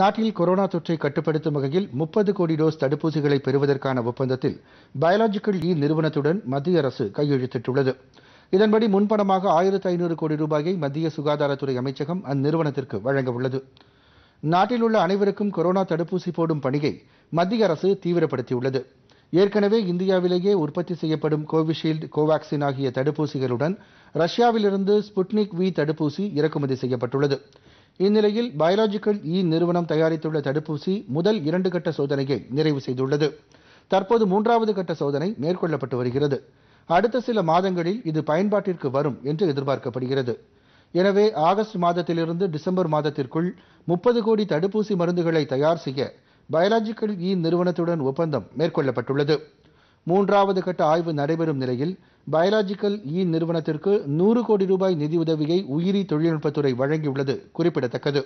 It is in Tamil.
நாட்டில் கொரோனா தொற்றை கட்டுப்படுத்தும் வகையில் முப்பது கோடி டோஸ் தடுப்பூசிகளை பெறுவதற்கான ஒப்பந்தத்தில் பயாலஜிக்கல் இ நிறுவனத்துடன் மத்திய அரசு கையெழுத்திட்டுள்ளது இதன்படி முன்பணமாக ஆயிரத்து ஐநூறு கோடி ரூபாயை மத்திய சுகாதாரத்துறை அமைச்சகம் அந்நிறுவனத்திற்கு வழங்க உள்ளது நாட்டில் உள்ள அனைவருக்கும் கொரோனா தடுப்பூசி போடும் பணியை மத்திய அரசு தீவிரப்படுத்தியுள்ளது ஏற்கனவே இந்தியாவிலேயே உற்பத்தி செய்யப்படும் கோவிஷீல்டு கோவாக்சின் ஆகிய தடுப்பூசிகளுடன் ரஷ்யாவிலிருந்து ஸ்புட்னிக் வி தடுப்பூசி இறக்குமதி செய்யப்பட்டுள்ளது இந்நிலையில் பயாலஜிக்கல் இ நிறுவனம் தயாரித்துள்ள தடுப்பூசி முதல் இரண்டு கட்ட சோதனையை நிறைவு செய்துள்ளது தற்போது மூன்றாவது கட்ட சோதனை மேற்கொள்ளப்பட்டு வருகிறது அடுத்த சில மாதங்களில் இது பயன்பாட்டிற்கு வரும் என்று எதிர்பார்க்கப்படுகிறது எனவே ஆகஸ்ட் மாதத்திலிருந்து டிசம்பர் மாதத்திற்குள் முப்பது கோடி தடுப்பூசி மருந்துகளை தயார் செய்ய பயாலஜிக்கல் இ நிறுவனத்துடன் ஒப்பந்தம் மேற்கொள்ளப்பட்டுள்ளது மூன்றாவது கட்ட ஆய்வு நடைபெறும் நிலையில் பயாலஜிக்கல் இ நிறுவனத்திற்கு நூறு கோடி ரூபாய் நிதியுதவியை உயிரி தொழில்நுட்பத்துறை வழங்கியுள்ளது குறிப்பிடத்தக்கது